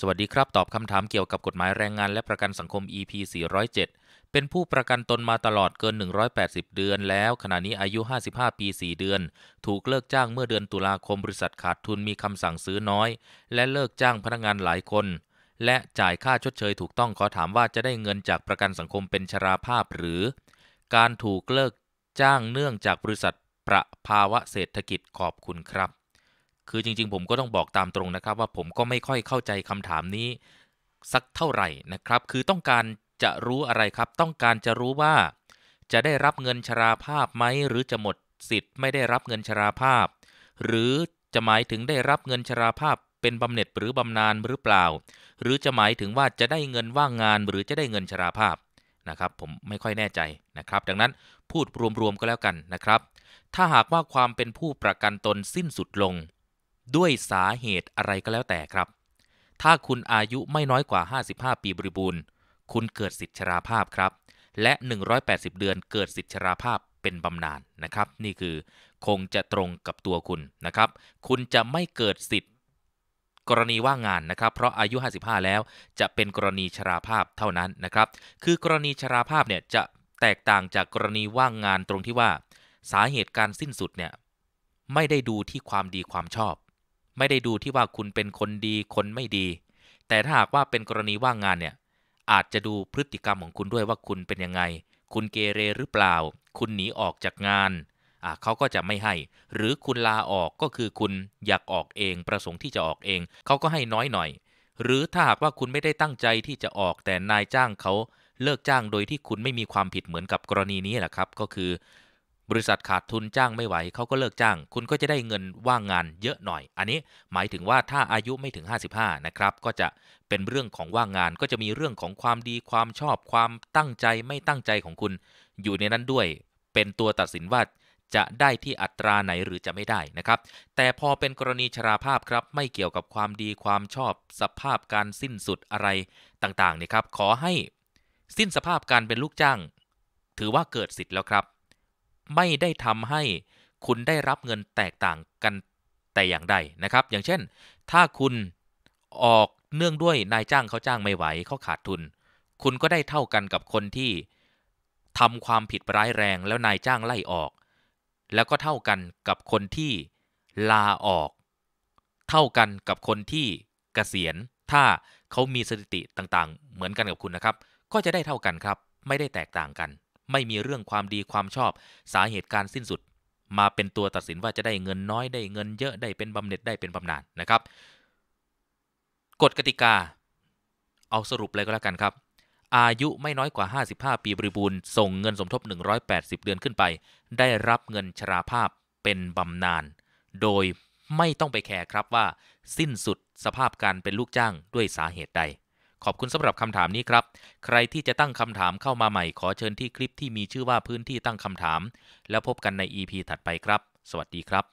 สวัสดีครับ ตอบคำถามเกี่ยวกับกฎหมายแรงงานและประกันสังคม EP 407 เป็นผู้ประกันตนมาตลอดเกิน 180 เดือนแล้วขณะนี้อายุ 55 ปี 4 เดือน ถูกเลิกจ้างเมื่อเดือนตุลาคมบริษัทขาดทุนมีคำสั่งซื้อน้อย และเลิกจ้างพนักงานหลายคน และจ่ายค่าชดเชยถูกต้องขอถามว่าจะได้เงินจากประกันสังคมเป็นชราภาพหรือ การถูกเลิกจ้างเนื่องจากบริษัทประภาวะเศรษฐกิจขอบคุณครับคือจริง ๆผมก็ต้องบอกตามตรงนะครับว่าผมก็ไม่ค่อยเข้าใจคำถามนี้สักเท่าไหร่นะครับ คือต้องการจะรู้อะไรครับ ต้องการจะรู้ว่า จะได้รับเงินชราภาพไหม หรือจะหมดสิทธิ์ ไม่ได้รับเงินชราภาพ หรือจะหมายถึงได้รับเงินชราภาพเป็นบำเหน็จหรือบำนาญหรือเปล่า หรือจะหมายถึงว่าจะได้เงินว่างงานหรือจะได้เงินชราภาพนะครับผมไม่ค่อยแน่ใจนะครับดังนั้นพูดรวมๆก็แล้วกันนะครับ ถ้าหากว่าความเป็นผู้ประกันตนสิ้นสุดลงด้วยสาเหตุอะไรก็แล้วแต่ครับ ถ้าคุณอายุไม่น้อยกว่า 55 ปีบริบูรณ์ คุณเกิดสิทธิชราภาพครับ และ 180 เดือนเกิดสิทธิชราภาพเป็นบำนาญนนะครับ นี่คือคงจะตรงกับตัวคุณนะครับ คุณจะไม่เกิดสิทธิกรณีว่างงานนะครับ เพราะอายุ 55 แล้วจะเป็นกรณีชราภาพเท่านั้นนะครับ คือกรณีชราภาพเนี่ยจะแตกต่างจากกรณีว่างงานตรงที่ว่าสาเหตุการสิ้นสุดเนี่ยไม่ได้ดูที่ความดีความชอบไม่ได้ดูที่ว่าคุณเป็นคนดี คนไม่ดี แต่ถ้าหากว่าเป็นกรณีว่างงานเนี่ย อาจจะดูพฤติกรรมของคุณด้วยว่าคุณเป็นยังไง คุณเกเรหรือเปล่า คุณหนีออกจากงานเขาก็จะไม่ให้ หรือคุณลาออกก็คือคุณอยากออกเองประสงค์ที่จะออกเองเขาก็ให้น้อยหน่อย หรือถ้าหากว่าคุณไม่ได้ตั้งใจที่จะออกแต่นายจ้างเขาเลิกจ้างโดยที่คุณไม่มีความผิดเหมือนกับกรณีนี้แหละครับ ก็คือบริษัทขาดทุนจ้างไม่ไหวเขาก็เลิกจ้าง คุณก็จะได้เงินว่างงานเยอะหน่อย อันนี้หมายถึงว่าถ้าอายุไม่ถึง 55 นะครับ ก็จะเป็นเรื่องของว่างงานก็จะมีเรื่องของความดีความชอบความตั้งใจไม่ตั้งใจของคุณอยู่ในนั้นด้วย เป็นตัวตัดสินว่าจะได้ที่อัตราไหนหรือจะไม่ได้นะครับ แต่พอเป็นกรณีชราภาพครับ ไม่เกี่ยวกับความดีความชอบสภาพการสิ้นสุดอะไรต่างๆเนี่ยครับ ขอให้สิ้นสภาพการเป็นลูกจ้าง ถือว่าเกิดสิทธิ์แล้วครับไม่ได้ทำให้คุณได้รับเงินแตกต่างกันแต่อย่างใดนะครับ อย่างเช่น ถ้าคุณออกเนื่องด้วยนายจ้างเขาจ้างไม่ไหว เขาขาดทุน คุณก็ได้เท่ากันกับคนที่ทำความผิดร้ายแรงแล้วนายจ้างไล่ออก แล้วก็เท่ากันกับคนที่ลาออก เท่ากันกับคนที่เกษียณ ถ้าเขามีสถิติต่างๆ เหมือนกันกับคุณนะครับ ก็จะได้เท่ากันครับไม่ได้แตกต่างกันไม่มีเรื่องความดีความชอบสาเหตุการสิ้นสุด มาเป็นตัวตัดสินว่าจะได้เงินน้อยได้เงินเยอะได้เป็นบำเหน็จได้เป็นบำนาญนนะครับ กฎกติกา เอาสรุปเลยก็แล้วกันครับ อายุไม่น้อยกว่า 55ปีบริบูรณ์ ส่งเงินสมทบ 180 เดือนขึ้นไปได้รับเงินชราภาพเป็นบำนาญโดยไม่ต้องไปแคร์ครับว่าสิ้นสุดสภาพการเป็นลูกจ้างด้วยสาเหตุใดขอบคุณสำหรับคำถามนี้ครับ ใครที่จะตั้งคำถามเข้ามาใหม่ขอเชิญที่คลิปที่มีชื่อว่าพื้นที่ตั้งคำถาม แล้วพบกันใน EP ถัดไปครับ สวัสดีครับ